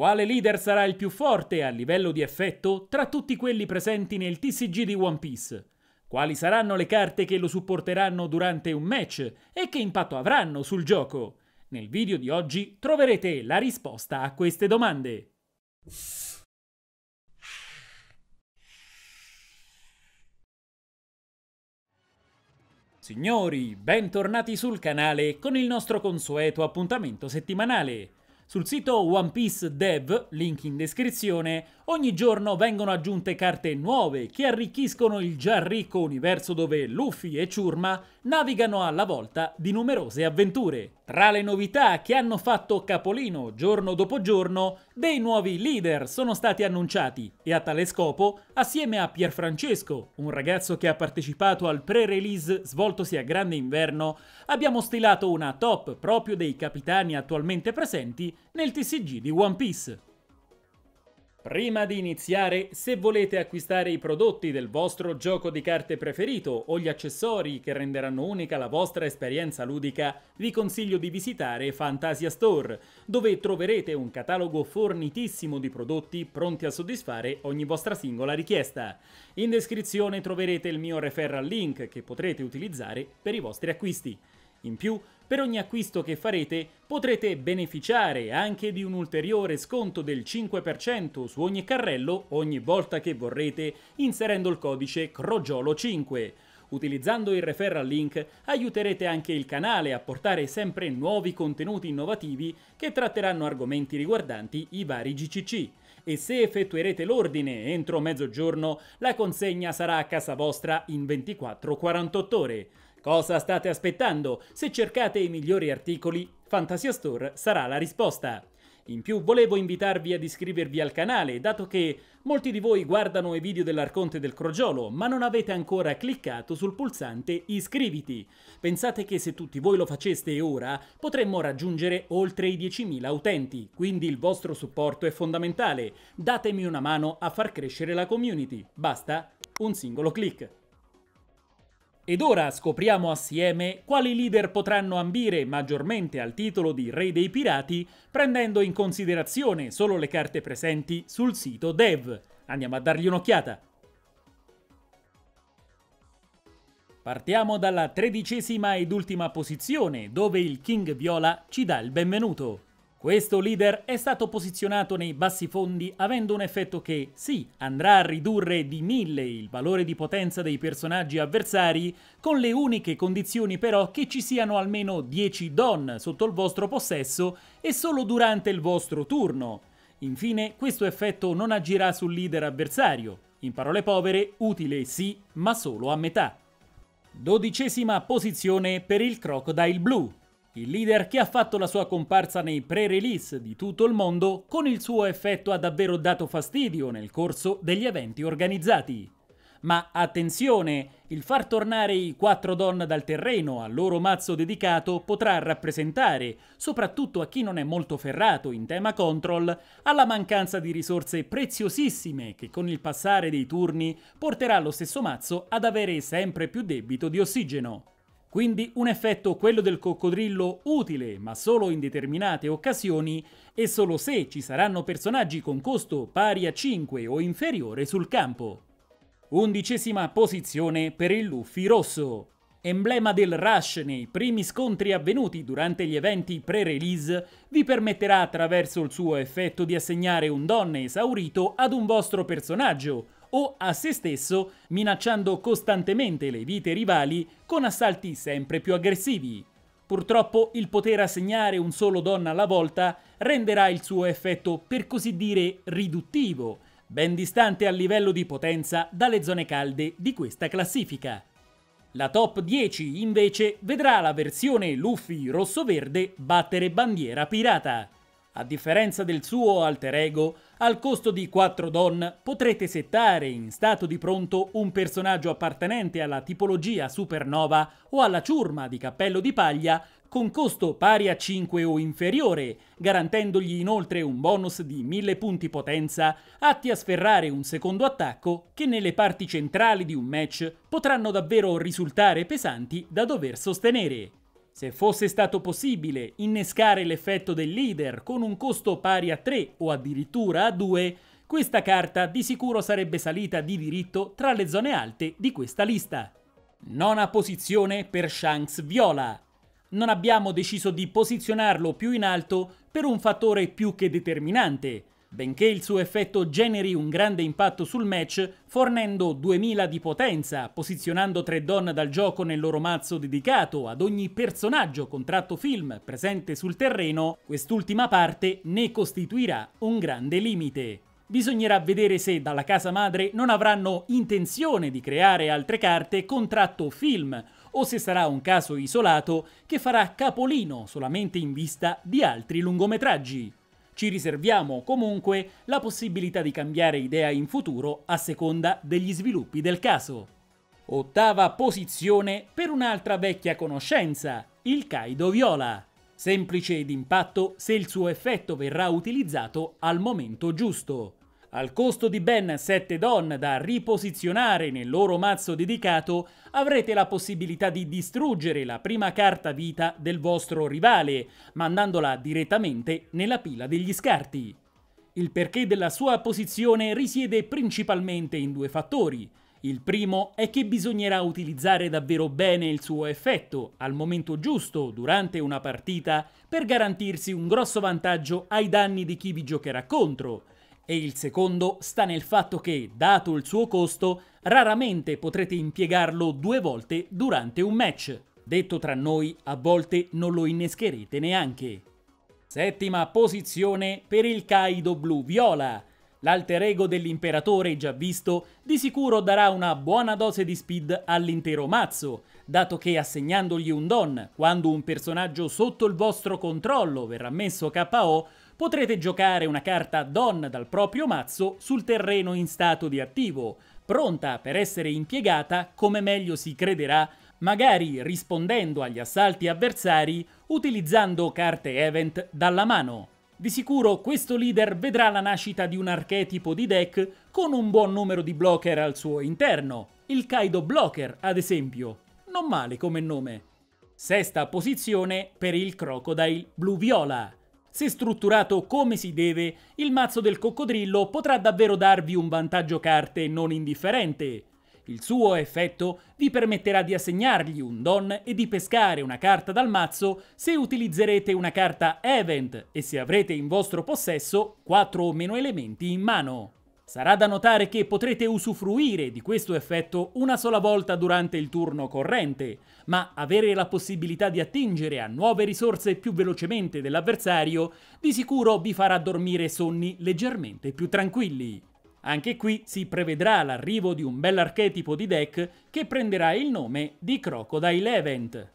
Quale leader sarà il più forte a livello di effetto tra tutti quelli presenti nel TCG di One Piece? Quali saranno le carte che lo supporteranno durante un match e che impatto avranno sul gioco? Nel video di oggi troverete la risposta a queste domande. Signori, bentornati sul canale con il nostro consueto appuntamento settimanale. Sul sito One Piece Dev, link in descrizione, ogni giorno vengono aggiunte carte nuove che arricchiscono il già ricco universo dove Luffy e Churma navigano alla volta di numerose avventure. Tra le novità che hanno fatto capolino giorno dopo giorno, dei nuovi leader sono stati annunciati e a tale scopo, assieme a Pierfrancesco, un ragazzo che ha partecipato al pre-release svoltosi a Grande Inverno, abbiamo stilato una top proprio dei capitani attualmente presenti nel TCG di One Piece. Prima di iniziare, se volete acquistare i prodotti del vostro gioco di carte preferito o gli accessori che renderanno unica la vostra esperienza ludica, vi consiglio di visitare Fantasia Store, dove troverete un catalogo fornitissimo di prodotti pronti a soddisfare ogni vostra singola richiesta. In descrizione troverete il mio referral link che potrete utilizzare per i vostri acquisti. In più, per ogni acquisto che farete potrete beneficiare anche di un ulteriore sconto del 5% su ogni carrello ogni volta che vorrete inserendo il codice CROGIOLO5. Utilizzando il referral link aiuterete anche il canale a portare sempre nuovi contenuti innovativi che tratteranno argomenti riguardanti i vari GCC. E se effettuerete l'ordine entro mezzogiorno, la consegna sarà a casa vostra in 24-48 ore. Cosa state aspettando? Se cercate i migliori articoli, Fantasia Store sarà la risposta. In più volevo invitarvi ad iscrivervi al canale, dato che molti di voi guardano i video dell'Arconte del Crogiolo, ma non avete ancora cliccato sul pulsante iscriviti. Pensate che se tutti voi lo faceste ora, potremmo raggiungere oltre i 10.000 utenti, quindi il vostro supporto è fondamentale. Datemi una mano a far crescere la community, basta un singolo click. Ed ora scopriamo assieme quali leader potranno ambire maggiormente al titolo di Re dei Pirati prendendo in considerazione solo le carte presenti sul sito dev. Andiamo a dargli un'occhiata. Partiamo dalla tredicesima ed ultima posizione, dove il King Viola ci dà il benvenuto. Questo leader è stato posizionato nei bassi fondi avendo un effetto che, sì, andrà a ridurre di mille il valore di potenza dei personaggi avversari, con le uniche condizioni però che ci siano almeno 10 don sotto il vostro possesso e solo durante il vostro turno. Infine, questo effetto non agirà sul leader avversario. In parole povere, utile sì, ma solo a metà. Dodicesima posizione per il Crocodile Blue il leader che ha fatto la sua comparsa nei pre-release di tutto il mondo, con il suo effetto ha davvero dato fastidio nel corso degli eventi organizzati. Ma attenzione, il far tornare i quattro donne dal terreno al loro mazzo dedicato potrà rappresentare, soprattutto a chi non è molto ferrato in tema control, alla mancanza di risorse preziosissime che con il passare dei turni porterà lo stesso mazzo ad avere sempre più debito di ossigeno. Quindi un effetto, quello del coccodrillo, utile, ma solo in determinate occasioni e solo se ci saranno personaggi con costo pari a 5 o inferiore sul campo. Undicesima posizione per il Luffy rosso. Emblema del Rush nei primi scontri avvenuti durante gli eventi pre-release, vi permetterà attraverso il suo effetto di assegnare un donne esaurito ad un vostro personaggio, o a se stesso, minacciando costantemente le vite rivali con assalti sempre più aggressivi. Purtroppo il poter assegnare un solo donna alla volta renderà il suo effetto per così dire riduttivo, ben distante a livello di potenza dalle zone calde di questa classifica. La top 10 invece vedrà la versione Luffy rosso-verde battere bandiera pirata. A differenza del suo alter ego, al costo di 4 don potrete settare in stato di pronto un personaggio appartenente alla tipologia supernova o alla ciurma di cappello di paglia con costo pari a 5 o inferiore, garantendogli inoltre un bonus di 1000 punti potenza atti a sferrare un secondo attacco che nelle parti centrali di un match potranno davvero risultare pesanti da dover sostenere. Se fosse stato possibile innescare l'effetto del leader con un costo pari a 3 o addirittura a 2, questa carta di sicuro sarebbe salita di diritto tra le zone alte di questa lista. Nona posizione per Shanks Viola. Non abbiamo deciso di posizionarlo più in alto per un fattore più che determinante, benché il suo effetto generi un grande impatto sul match, fornendo 2000 di potenza, posizionando tre donne dal gioco nel loro mazzo dedicato ad ogni personaggio contratto film presente sul terreno, quest'ultima parte ne costituirà un grande limite. Bisognerà vedere se dalla casa madre non avranno intenzione di creare altre carte contratto film o se sarà un caso isolato che farà capolino solamente in vista di altri lungometraggi. Ci riserviamo comunque la possibilità di cambiare idea in futuro a seconda degli sviluppi del caso. Ottava posizione per un'altra vecchia conoscenza, il Kaido Viola. Semplice ed impatto se il suo effetto verrà utilizzato al momento giusto. Al costo di ben 7 don da riposizionare nel loro mazzo dedicato, avrete la possibilità di distruggere la prima carta vita del vostro rivale, mandandola direttamente nella pila degli scarti. Il perché della sua posizione risiede principalmente in due fattori. Il primo è che bisognerà utilizzare davvero bene il suo effetto, al momento giusto, durante una partita, per garantirsi un grosso vantaggio ai danni di chi vi giocherà contro, e il secondo sta nel fatto che, dato il suo costo, raramente potrete impiegarlo due volte durante un match. Detto tra noi, a volte non lo innescherete neanche. Settima posizione per il Kaido blu-viola. L'alter ego dell'imperatore già visto di sicuro darà una buona dose di speed all'intero mazzo, dato che assegnandogli un don, quando un personaggio sotto il vostro controllo verrà messo KO, potrete giocare una carta Don dal proprio mazzo sul terreno in stato di attivo, pronta per essere impiegata come meglio si crederà, magari rispondendo agli assalti avversari utilizzando carte event dalla mano. Di sicuro questo leader vedrà la nascita di un archetipo di deck con un buon numero di blocker al suo interno, il Kaido Blocker ad esempio. Non male come nome. Sesta posizione per il Crocodile Blu-Viola. Se strutturato come si deve, il mazzo del coccodrillo potrà davvero darvi un vantaggio carte non indifferente. Il suo effetto vi permetterà di assegnargli un don e di pescare una carta dal mazzo se utilizzerete una carta event e se avrete in vostro possesso 4 o meno elementi in mano. Sarà da notare che potrete usufruire di questo effetto una sola volta durante il turno corrente, ma avere la possibilità di attingere a nuove risorse più velocemente dell'avversario di sicuro vi farà dormire sonni leggermente più tranquilli. Anche qui si prevedrà l'arrivo di un bell'archetipo di deck che prenderà il nome di Crocodile Event.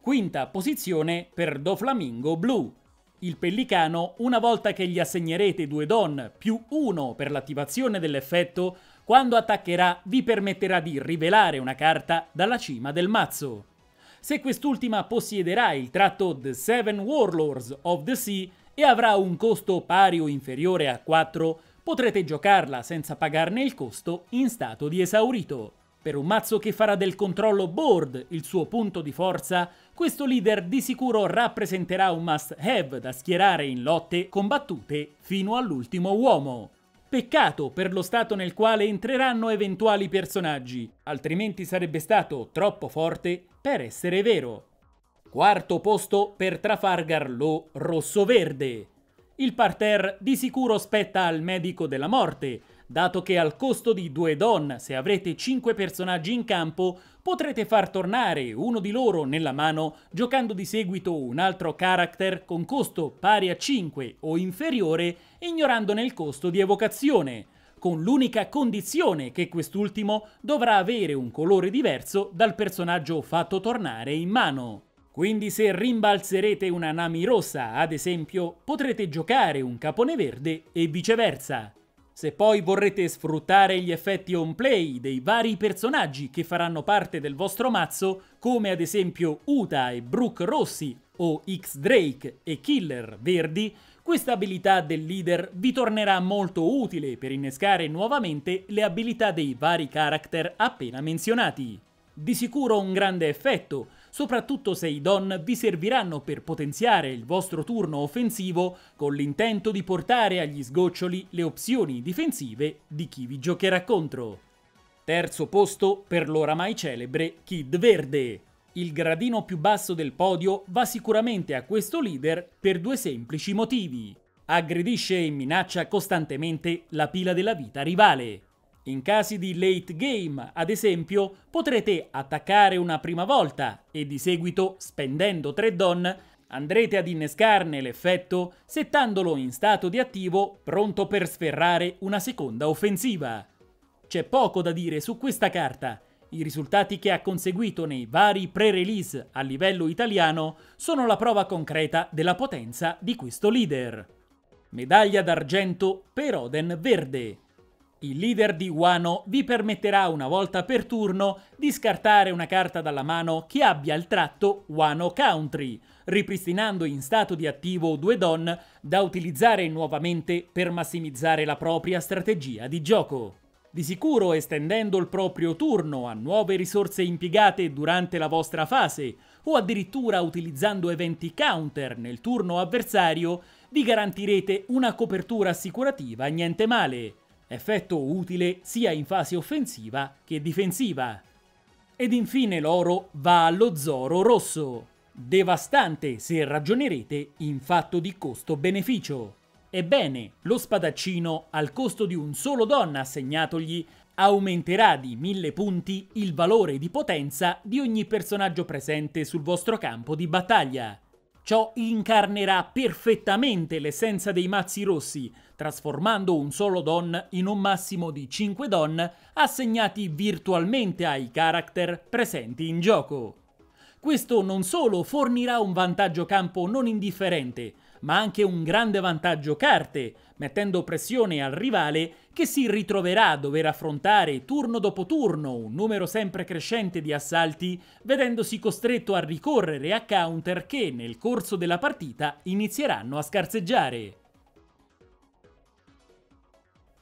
Quinta posizione per Doflamingo Blu, il pellicano, una volta che gli assegnerete due don più uno per l'attivazione dell'effetto, quando attaccherà vi permetterà di rivelare una carta dalla cima del mazzo. Se quest'ultima possiederà il tratto The Seven Warlords of the Sea e avrà un costo pari o inferiore a 4, potrete giocarla senza pagarne il costo in stato di esaurito. Per un mazzo che farà del controllo board il suo punto di forza, questo leader di sicuro rappresenterà un must-have da schierare in lotte combattute fino all'ultimo uomo. Peccato per lo stato nel quale entreranno eventuali personaggi, altrimenti sarebbe stato troppo forte per essere vero. Quarto posto per Trafalgar Law rosso-verde. Il parterre di sicuro spetta al medico della morte, dato che al costo di due don, se avrete 5 personaggi in campo, potrete far tornare uno di loro nella mano giocando di seguito un altro character con costo pari a 5 o inferiore, ignorandone il costo di evocazione, con l'unica condizione che quest'ultimo dovrà avere un colore diverso dal personaggio fatto tornare in mano. Quindi se rimbalzerete una Nami rossa, ad esempio, potrete giocare un capone verde e viceversa. Se poi vorrete sfruttare gli effetti on play dei vari personaggi che faranno parte del vostro mazzo, come ad esempio Uta e Brooke Rossi o X-Drake e Killer Verdi, questa abilità del leader vi tornerà molto utile per innescare nuovamente le abilità dei vari character appena menzionati. Di sicuro un grande effetto, soprattutto se i Don vi serviranno per potenziare il vostro turno offensivo con l'intento di portare agli sgoccioli le opzioni difensive di chi vi giocherà contro. Terzo posto per l'oramai celebre Kid Verde. Il gradino più basso del podio va sicuramente a questo leader per due semplici motivi. Aggredisce e minaccia costantemente la pila della vita rivale. In casi di late game, ad esempio, potrete attaccare una prima volta e di seguito, spendendo 3 don, andrete ad innescarne l'effetto settandolo in stato di attivo pronto per sferrare una seconda offensiva. C'è poco da dire su questa carta, i risultati che ha conseguito nei vari pre-release a livello italiano sono la prova concreta della potenza di questo leader. Medaglia d'argento per Oden Verde. Il leader di Wano vi permetterà una volta per turno di scartare una carta dalla mano che abbia il tratto Wano Country, ripristinando in stato di attivo due don da utilizzare nuovamente per massimizzare la propria strategia di gioco. Di sicuro estendendo il proprio turno a nuove risorse impiegate durante la vostra fase, o addirittura utilizzando eventi counter nel turno avversario, vi garantirete una copertura assicurativa niente male effetto utile sia in fase offensiva che difensiva. Ed infine l'oro va allo Zoro rosso, devastante se ragionerete in fatto di costo-beneficio. Ebbene, lo spadaccino al costo di un solo donna assegnatogli aumenterà di 1000 punti il valore di potenza di ogni personaggio presente sul vostro campo di battaglia. Ciò incarnerà perfettamente l'essenza dei mazzi rossi, trasformando un solo don in un massimo di 5 don assegnati virtualmente ai character presenti in gioco. Questo non solo fornirà un vantaggio campo non indifferente, ma anche un grande vantaggio carte, mettendo pressione al rivale che si ritroverà a dover affrontare turno dopo turno un numero sempre crescente di assalti, vedendosi costretto a ricorrere a counter che nel corso della partita inizieranno a scarseggiare.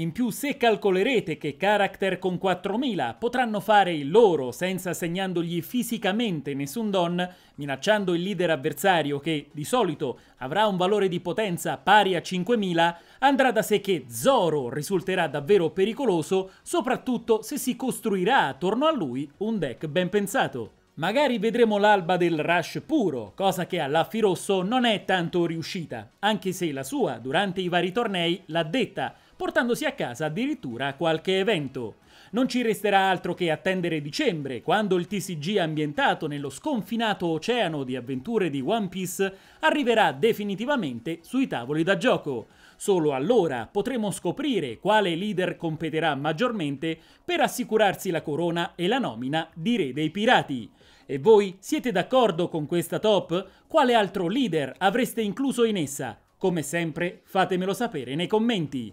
In più, se calcolerete che character con 4000 potranno fare il loro senza segnandogli fisicamente nessun don, minacciando il leader avversario che, di solito, avrà un valore di potenza pari a 5000, andrà da sé che Zoro risulterà davvero pericoloso, soprattutto se si costruirà attorno a lui un deck ben pensato. Magari vedremo l'alba del Rush puro, cosa che Rosso non è tanto riuscita, anche se la sua, durante i vari tornei, l'ha detta, portandosi a casa addirittura qualche evento. Non ci resterà altro che attendere dicembre, quando il TCG ambientato nello sconfinato oceano di avventure di One Piece arriverà definitivamente sui tavoli da gioco. Solo allora potremo scoprire quale leader competerà maggiormente per assicurarsi la corona e la nomina di Re dei Pirati. E voi siete d'accordo con questa top? Quale altro leader avreste incluso in essa? Come sempre fatemelo sapere nei commenti.